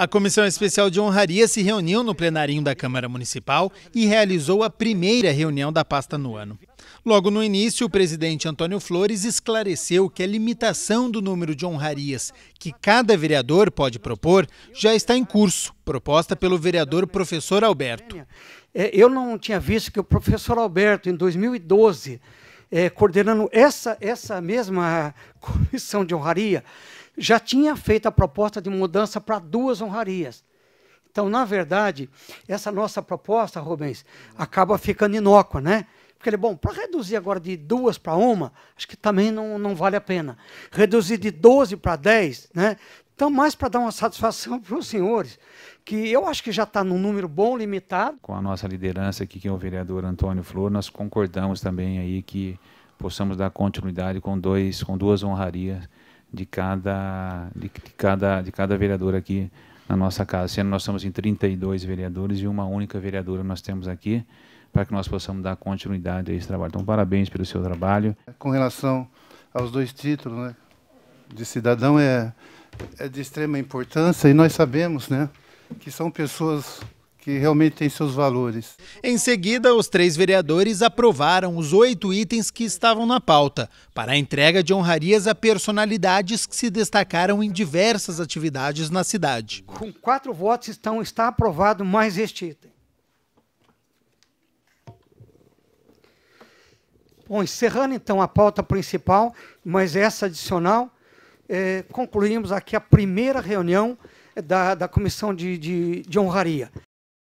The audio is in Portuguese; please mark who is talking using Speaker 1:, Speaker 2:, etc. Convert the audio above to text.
Speaker 1: A Comissão Especial de Honraria se reuniu no plenarinho da Câmara Municipal e realizou a primeira reunião da pasta no ano. Logo no início, o presidente Antônio Flores esclareceu que a limitação do número de honrarias que cada vereador pode propor já está em curso, proposta pelo vereador professor Alberto. É, eu não tinha visto
Speaker 2: que o professor Alberto, em 2012, é, coordenando essa, essa mesma comissão de honraria, já tinha feito a proposta de mudança para duas honrarias. Então, na verdade, essa nossa proposta, Rubens, acaba ficando inócua, né? Porque ele, bom, para reduzir agora de duas para uma, acho que também não, não vale a pena. Reduzir de 12 para 10, né? Então, mais para dar uma satisfação para os senhores, que eu acho que já está num número bom, limitado.
Speaker 3: Com a nossa liderança aqui, que é o vereador Antônio Flor, nós concordamos também aí que possamos dar continuidade com, dois, com duas honrarias de cada, de, de cada, de cada vereador aqui na nossa casa. Sendo nós somos em 32 vereadores e uma única vereadora nós temos aqui para que nós possamos dar continuidade a esse trabalho. Então, parabéns pelo seu trabalho. Com relação aos
Speaker 1: dois títulos, né, de cidadão é, é de extrema importância e nós sabemos, né, que são pessoas que realmente tem seus valores. Em seguida, os três vereadores aprovaram os oito itens que estavam na pauta para a entrega de honrarias a personalidades que se destacaram em diversas atividades na cidade. Com
Speaker 2: quatro votos
Speaker 1: estão, está aprovado mais este item.
Speaker 2: Bom, encerrando então a pauta principal, mas essa adicional, é, concluímos aqui a primeira reunião é, da, da Comissão de, de, de Honraria.